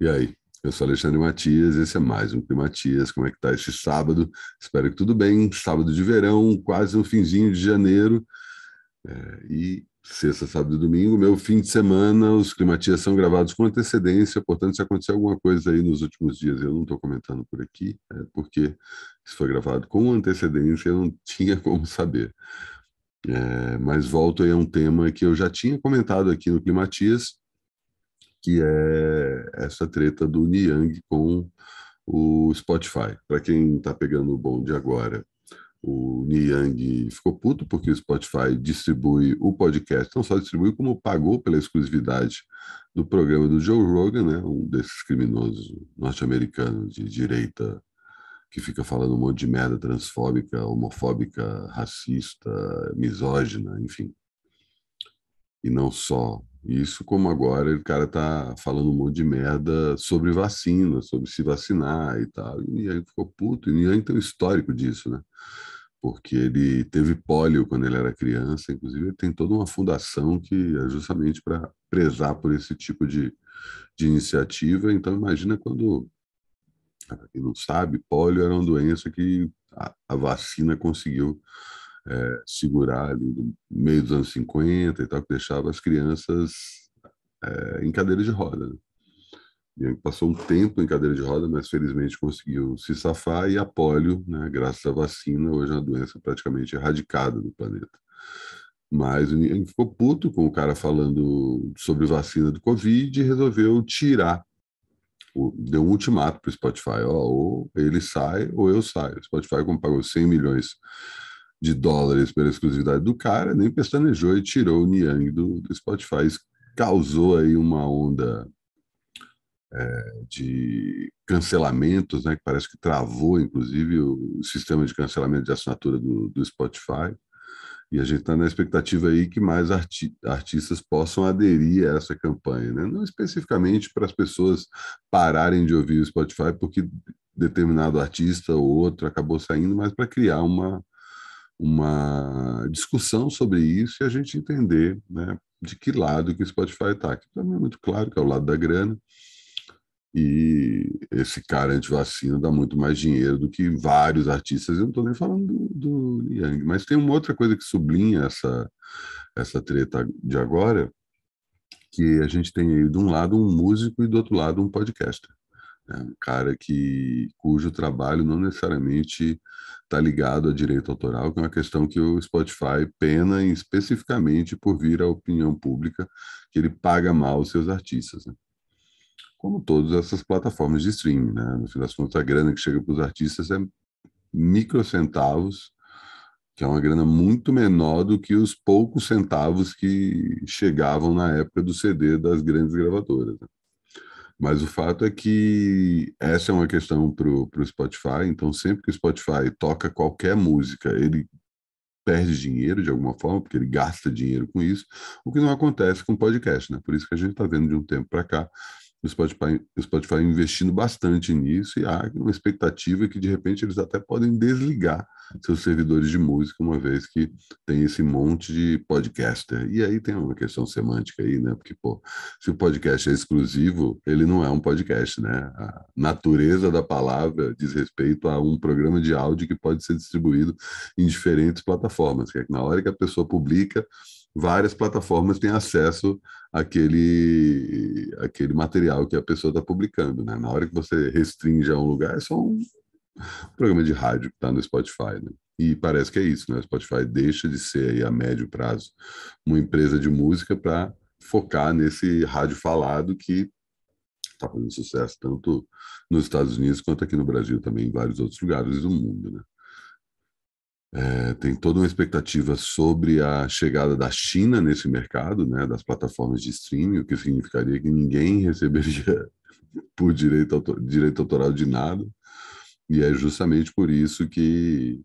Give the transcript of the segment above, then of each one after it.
E aí? Eu sou Alexandre Matias, esse é mais um Climatias. Como é que tá este sábado? Espero que tudo bem. Sábado de verão, quase um finzinho de janeiro. É, e sexta, sábado e domingo, meu fim de semana, os Climatias são gravados com antecedência, portanto, se acontecer alguma coisa aí nos últimos dias, eu não estou comentando por aqui, é porque isso foi gravado com antecedência, eu não tinha como saber. É, mas volto aí a um tema que eu já tinha comentado aqui no Climatias, que é essa treta do Niang com o Spotify. Para quem está pegando o bonde agora, o Niang ficou puto porque o Spotify distribui o podcast, não só distribui, como pagou pela exclusividade do programa do Joe Rogan, né, um desses criminosos norte-americanos de direita que fica falando um monte de merda transfóbica, homofóbica, racista, misógina, enfim. E não só isso como agora o cara tá falando um monte de merda sobre vacina, sobre se vacinar e tal. E aí ficou puto. E aí tem um histórico disso, né? Porque ele teve pólio quando ele era criança. Inclusive, tem toda uma fundação que é justamente para prezar por esse tipo de, de iniciativa. Então, imagina quando. Para quem não sabe, pólio era uma doença que a, a vacina conseguiu é, segurar ali no meio dos anos 50 e tal, que deixava as crianças é, em cadeira de roda. Né? Bianchi passou um tempo em cadeira de roda, mas felizmente conseguiu se safar e a polio, né, graças à vacina, hoje é uma doença praticamente erradicada do planeta. Mas ele ficou puto com o cara falando sobre vacina do Covid e resolveu tirar. Deu um ultimato para o Spotify: ó, ou ele sai ou eu saio. O Spotify, como pagou 100 milhões de dólares pela exclusividade do cara, nem pestanejou e tirou o Niang do, do Spotify. Isso causou aí uma onda é, de cancelamentos, né, que parece que travou, inclusive, o sistema de cancelamento de assinatura do, do Spotify. E a gente está na expectativa aí que mais arti artistas possam aderir a essa campanha, né? não especificamente para as pessoas pararem de ouvir o Spotify porque determinado artista ou outro acabou saindo, mas para criar uma, uma discussão sobre isso e a gente entender né, de que lado que o Spotify está. Que também é muito claro que é o lado da grana. E esse cara antivacina dá muito mais dinheiro do que vários artistas. Eu não estou nem falando do, do Yang, mas tem uma outra coisa que sublinha essa, essa treta de agora, que a gente tem aí de um lado um músico e do outro lado um podcaster. Né? Um cara que, cujo trabalho não necessariamente está ligado a direito autoral, que é uma questão que o Spotify pena especificamente por vir à opinião pública que ele paga mal os seus artistas. Né? Como todas essas plataformas de streaming, né? no fim das contas, a grana que chega para os artistas é microcentavos, que é uma grana muito menor do que os poucos centavos que chegavam na época do CD das grandes gravadoras. Né? Mas o fato é que essa é uma questão para o Spotify, então sempre que o Spotify toca qualquer música, ele perde dinheiro de alguma forma, porque ele gasta dinheiro com isso, o que não acontece com o podcast, né? Por isso que a gente está vendo de um tempo para cá o Spotify, o Spotify investindo bastante nisso e há uma expectativa que de repente eles até podem desligar seus servidores de música, uma vez que tem esse monte de podcaster. E aí tem uma questão semântica aí, né? Porque, pô, se o podcast é exclusivo, ele não é um podcast, né? A natureza da palavra diz respeito a um programa de áudio que pode ser distribuído em diferentes plataformas. Que é que na hora que a pessoa publica, várias plataformas têm acesso aquele, aquele material que a pessoa está publicando. Né? Na hora que você restringe a um lugar, é só um programa de rádio que está no Spotify. Né? E parece que é isso, né? O Spotify deixa de ser aí a médio prazo uma empresa de música para focar nesse rádio falado que está fazendo sucesso tanto nos Estados Unidos quanto aqui no Brasil também em vários outros lugares do mundo, né? É, tem toda uma expectativa sobre a chegada da China nesse mercado, né, das plataformas de streaming, o que significaria que ninguém receberia por direito, autor, direito autoral de nada. E é justamente por isso que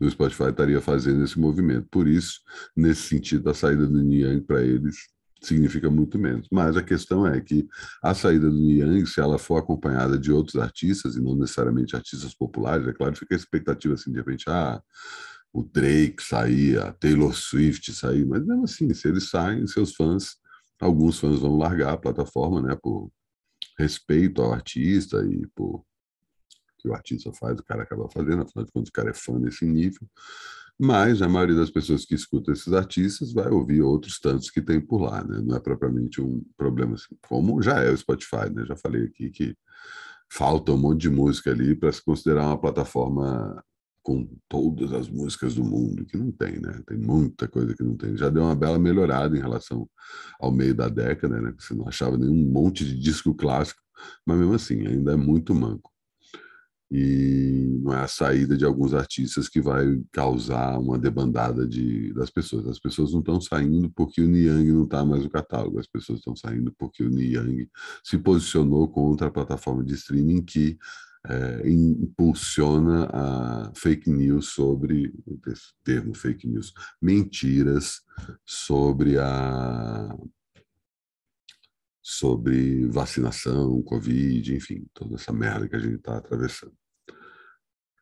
o Spotify estaria fazendo esse movimento. Por isso, nesse sentido, a saída do Niang para eles significa muito menos. Mas a questão é que a saída do Niang, se ela for acompanhada de outros artistas, e não necessariamente artistas populares, é claro, fica a expectativa assim, de repente, ah, o Drake sair, a Taylor Swift sair, mas mesmo assim, se eles saem, seus fãs, alguns fãs vão largar a plataforma, né, por respeito ao artista e por que o artista faz, o cara acaba fazendo, afinal de contas o cara é fã desse nível, mas a maioria das pessoas que escuta esses artistas vai ouvir outros tantos que tem por lá, né? Não é propriamente um problema assim, como já é o Spotify, né? Já falei aqui que falta um monte de música ali para se considerar uma plataforma com todas as músicas do mundo, que não tem, né? Tem muita coisa que não tem. Já deu uma bela melhorada em relação ao meio da década, né? Você não achava nenhum monte de disco clássico, mas mesmo assim, ainda é muito manco e não é a saída de alguns artistas que vai causar uma debandada de, das pessoas. As pessoas não estão saindo porque o Niang não está mais no catálogo, as pessoas estão saindo porque o Niang se posicionou contra a plataforma de streaming que é, impulsiona a fake news sobre, esse termo fake news, mentiras sobre a sobre vacinação, Covid, enfim, toda essa merda que a gente está atravessando.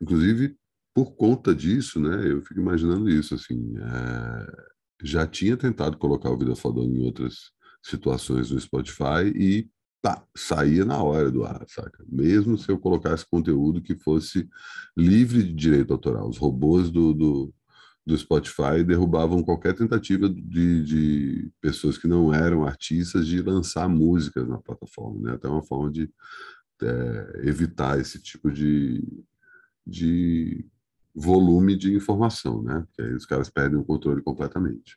Inclusive, por conta disso, né, eu fico imaginando isso, assim, é... já tinha tentado colocar o Vida Fodona em outras situações no Spotify e pá, saía na hora do ar, saca? Mesmo se eu colocasse conteúdo que fosse livre de direito autoral. Os robôs do, do, do Spotify derrubavam qualquer tentativa de, de pessoas que não eram artistas de lançar músicas na plataforma, né? Até uma forma de é, evitar esse tipo de de volume de informação, né? Porque aí os caras perdem o controle completamente.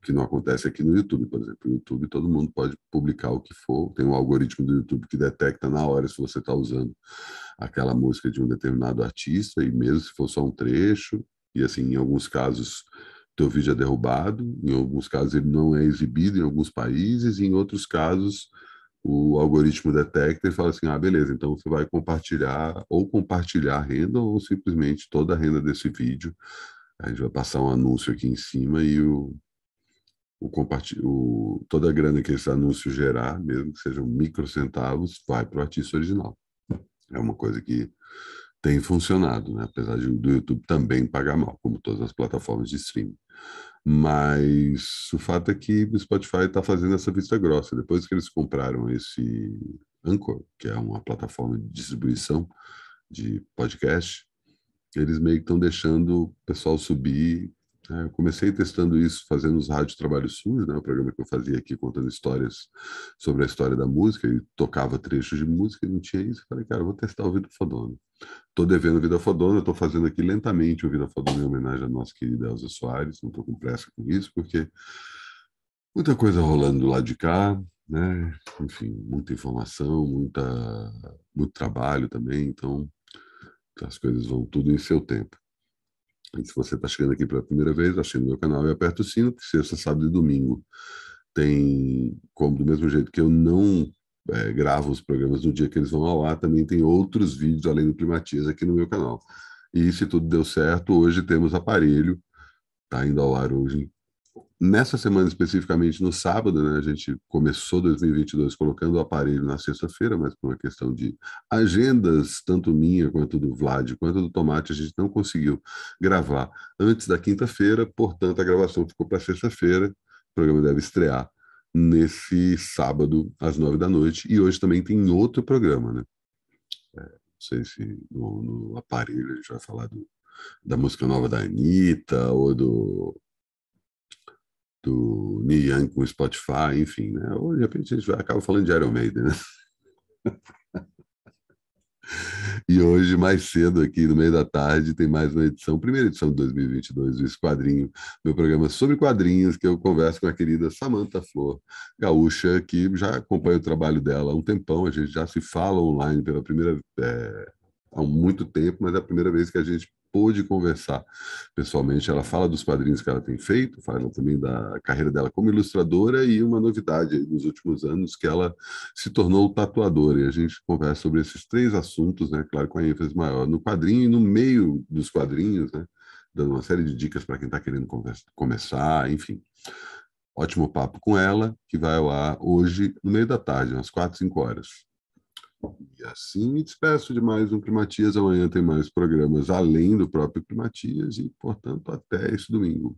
O que não acontece aqui no YouTube, por exemplo. No YouTube, todo mundo pode publicar o que for. Tem um algoritmo do YouTube que detecta na hora se você está usando aquela música de um determinado artista, e mesmo se for só um trecho, e assim, em alguns casos, teu vídeo é derrubado, em alguns casos ele não é exibido em alguns países, e em outros casos o algoritmo detecta e fala assim: ah, beleza, então você vai compartilhar ou compartilhar a renda ou simplesmente toda a renda desse vídeo. A gente vai passar um anúncio aqui em cima e o, o, o toda a grana que esse anúncio gerar, mesmo que sejam microcentavos, vai para o artista original. É uma coisa que tem funcionado, né? apesar de, do YouTube também pagar mal, como todas as plataformas de streaming. Mas o fato é que o Spotify está fazendo essa vista grossa. Depois que eles compraram esse Anchor, que é uma plataforma de distribuição de podcast, eles meio que estão deixando o pessoal subir é, eu comecei testando isso fazendo os rádios Trabalho SUS, né, o programa que eu fazia aqui contando histórias sobre a história da música e tocava trechos de música e não tinha isso. falei, cara, vou testar o Vida Fodona. Estou devendo o Vida Fodona, estou fazendo aqui lentamente o Vida Fodona em homenagem à nossa querida Elza Soares, não estou com pressa com isso, porque muita coisa rolando do lado de cá, né? enfim, muita informação, muita, muito trabalho também, então as coisas vão tudo em seu tempo. E se você está chegando aqui pela primeira vez, assina o meu canal e aperta o sino, porque sexta, sábado e domingo tem, como do mesmo jeito que eu não é, gravo os programas no dia que eles vão ao ar, também tem outros vídeos além do Primatias aqui no meu canal. E se tudo deu certo, hoje temos aparelho, está indo ao ar hoje Nessa semana especificamente, no sábado, né, a gente começou 2022 colocando o aparelho na sexta-feira, mas por uma questão de agendas, tanto minha quanto do Vlad, quanto do Tomate, a gente não conseguiu gravar antes da quinta-feira, portanto a gravação ficou para sexta-feira. O programa deve estrear nesse sábado às nove da noite e hoje também tem outro programa, né? É, não sei se no, no aparelho a gente vai falar do, da música nova da Anitta ou do do Neil com com Spotify, enfim, né? Ou de repente a gente acaba falando de Iron Maiden, né? E hoje, mais cedo aqui, no meio da tarde, tem mais uma edição, primeira edição de 2022 do Esquadrinho, meu programa sobre quadrinhos, que eu converso com a querida Samanta Flor Gaúcha, que já acompanha o trabalho dela há um tempão, a gente já se fala online pela primeira é, há muito tempo, mas é a primeira vez que a gente pôde conversar pessoalmente. Ela fala dos padrinhos que ela tem feito, fala também da carreira dela como ilustradora e uma novidade nos últimos anos que ela se tornou tatuadora. E a gente conversa sobre esses três assuntos, né? Claro, com a ênfase maior no quadrinho e no meio dos quadrinhos, né? Dando uma série de dicas para quem está querendo conversa, começar, enfim. Ótimo papo com ela, que vai ao ar hoje, no meio da tarde, às quatro, cinco horas. E assim me despeço de mais um Primatias. Amanhã tem mais programas além do próprio Primatias e, portanto, até esse domingo.